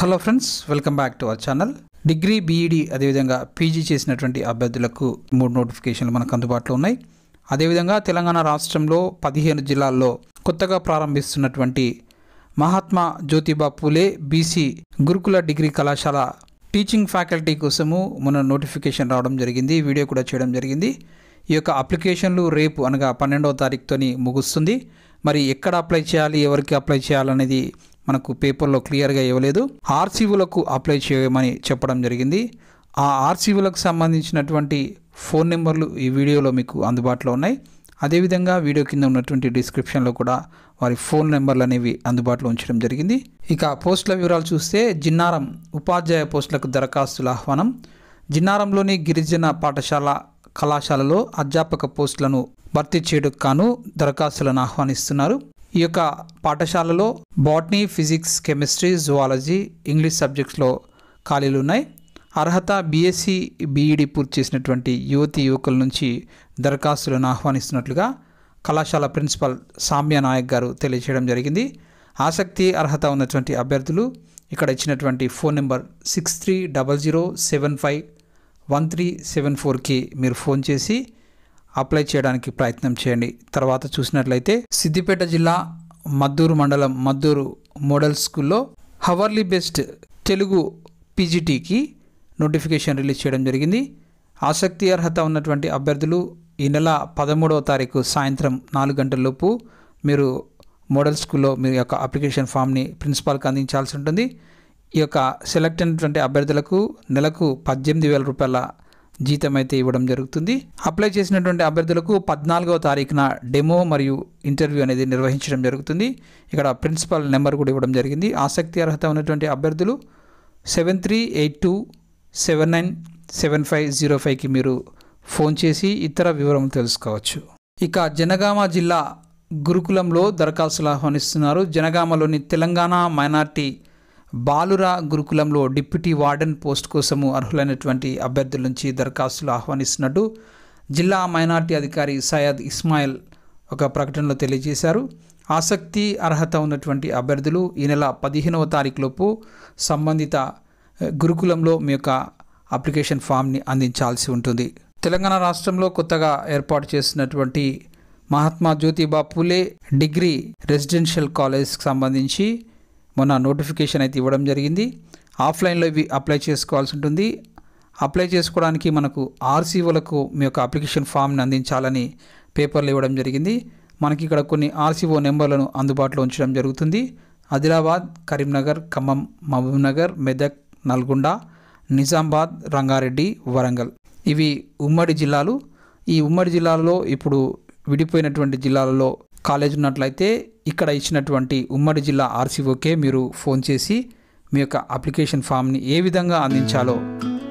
hello friends welcome back to our channel degree BEd e అదేవిధంగా PG చేసినటువంటి అభ్యర్థులకు మూడు నోటిఫికేషన్లు మనకు అందుబాటులో ఉన్నాయి అదేవిధంగా తెలంగాణ రాష్ట్రంలో పదిహేను జిల్లాల్లో కొత్తగా ప్రారంభిస్తున్నటువంటి మహాత్మా జ్యోతిబా పూలే బీసీ గురుకుల డిగ్రీ కళాశాల టీచింగ్ ఫ్యాకల్టీ కోసము మన నోటిఫికేషన్ రావడం జరిగింది వీడియో కూడా చేయడం జరిగింది ఈ యొక్క అప్లికేషన్లు రేపు అనగా పన్నెండవ తారీఖుతో ముగుస్తుంది మరి ఎక్కడ అప్లై చేయాలి ఎవరికి అప్లై చేయాలనేది మనకు పేపర్లో క్లియర్గా ఇవ్వలేదు ఆర్సీవులకు అప్లై చేయమని చెప్పడం జరిగింది ఆ ఆర్సీవులకు సంబంధించినటువంటి ఫోన్ నెంబర్లు ఈ వీడియోలో మీకు అందుబాటులో ఉన్నాయి అదేవిధంగా వీడియో కింద ఉన్నటువంటి డిస్క్రిప్షన్లో కూడా వారి ఫోన్ నెంబర్లు అనేవి అందుబాటులో ఉంచడం జరిగింది ఇక పోస్టుల వివరాలు చూస్తే జిన్నారం ఉపాధ్యాయ పోస్టులకు దరఖాస్తుల ఆహ్వానం జిన్నారంలోని గిరిజన పాఠశాల కళాశాలలో అధ్యాపక పోస్టులను భర్తీ చేయడానికి కాను దరఖాస్తులను ఆహ్వానిస్తున్నారు ఈ యొక్క పాఠశాలలో botany physics chemistry zoology English సబ్జెక్ట్స్లో ఖాళీలు ఉన్నాయి అర్హత బీఎస్సీ బిఈడి పూర్తి చేసినటువంటి యువతి యువకుల నుంచి దరఖాస్తులను ఆహ్వానిస్తున్నట్లుగా కళాశాల ప్రిన్సిపల్ సామ్య నాయక్ గారు తెలియజేయడం జరిగింది ఆసక్తి అర్హత ఉన్నటువంటి అభ్యర్థులు ఇక్కడ ఇచ్చినటువంటి phone number six three double zero seven five one three seven ఫోర్కి మీరు ఫోన్ చేసి అప్లై చేయడానికి ప్రయత్నం చేయండి తర్వాత చూసినట్లయితే సిద్దిపేట జిల్లా మద్దూరు మండలం మద్దూరు మోడల్ స్కూల్లో హవర్లీ బెస్ట్ తెలుగు పీజీటీకి నోటిఫికేషన్ రిలీజ్ చేయడం జరిగింది ఆసక్తి అర్హత ఉన్నటువంటి అభ్యర్థులు ఈ నెల పదమూడవ తారీఖు సాయంత్రం నాలుగు గంటలలోపు మీరు మోడల్ స్కూల్లో మీ యొక్క అప్లికేషన్ ఫామ్ని ప్రిన్సిపాల్కి అందించాల్సి ఉంటుంది ఈ యొక్క సెలెక్ట్ అయినటువంటి అభ్యర్థులకు నెలకు పద్దెనిమిది వేల రూపాయల జీతం అయితే ఇవ్వడం జరుగుతుంది అప్లై చేసినటువంటి అభ్యర్థులకు పద్నాలుగవ తారీఖున డెమో మరియు ఇంటర్వ్యూ అనేది నిర్వహించడం జరుగుతుంది ఇక్కడ ప్రిన్సిపల్ నెంబర్ కూడా ఇవ్వడం జరిగింది ఆసక్తి అర్హత ఉన్నటువంటి అభ్యర్థులు seven three eight two seven nine seven five zero ఫైవ్కి మీరు ఫోన్ చేసి ఇతర వివరములు తెలుసుకోవచ్చు ఇక జనగామ జిల్లా గురుకులంలో దరఖాస్తులు ఆహ్వానిస్తున్నారు జనగామలోని తెలంగాణ మైనార్టీ బాలుర గురుకులంలో డిప్యూటీ వార్డెన్ పోస్ట్ కోసము అర్హులైనటువంటి అభ్యర్థుల నుంచి దరఖాస్తులు ఆహ్వానిస్తున్నట్టు జిల్లా మైనార్టీ అధికారి సయ్యద్ ఇస్మాయిల్ ఒక ప్రకటనలో తెలియజేశారు ఆసక్తి అర్హత ఉన్నటువంటి అభ్యర్థులు ఈ నెల పదిహేనవ తారీఖులోపు సంబంధిత గురుకులంలో మీ యొక్క అప్లికేషన్ ఫామ్ని అందించాల్సి ఉంటుంది తెలంగాణ రాష్ట్రంలో కొత్తగా ఏర్పాటు చేసినటువంటి మహాత్మా జ్యోతిబా పూలే డిగ్రీ రెసిడెన్షియల్ కాలేజ్కి సంబంధించి మొన్న నోటిఫికేషన్ అయితే ఇవ్వడం జరిగింది ఆఫ్లైన్లో ఇవి అప్లై చేసుకోవాల్సి ఉంటుంది అప్లై చేసుకోవడానికి మనకు ఆర్సీఓలకు మీ యొక్క అప్లికేషన్ ఫామ్ని అందించాలని పేపర్లు ఇవ్వడం జరిగింది మనకి ఇక్కడ కొన్ని ఆర్సీఓ నెంబర్లను అందుబాటులో ఉంచడం జరుగుతుంది ఆదిలాబాద్ కరీంనగర్ ఖమ్మం మహబూబ్నగర్ మెదక్ నల్గొండ నిజామాబాద్ రంగారెడ్డి వరంగల్ ఇవి ఉమ్మడి జిల్లాలు ఈ ఉమ్మడి జిల్లాలలో ఇప్పుడు విడిపోయినటువంటి జిల్లాలలో కాలేజ్ ఉన్నట్లయితే ఇక్కడ ఇచ్చినటువంటి ఉమ్మడి జిల్లా ఆర్సీఓకే మీరు ఫోన్ చేసి మీ యొక్క అప్లికేషన్ ఫామ్ని ఏ విధంగా అందించాలో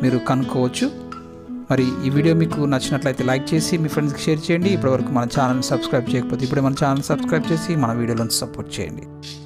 మీరు కనుక్కోవచ్చు మరి ఈ వీడియో మీకు నచ్చినట్లయితే లైక్ చేసి మీ ఫ్రెండ్స్కి షేర్ చేయండి ఇప్పటివరకు మన ఛానల్ని సబ్స్క్రైబ్ చేయకపోతే ఇప్పుడే మన ఛానల్ని సబ్స్క్రైబ్ చేసి మన వీడియోలను సపోర్ట్ చేయండి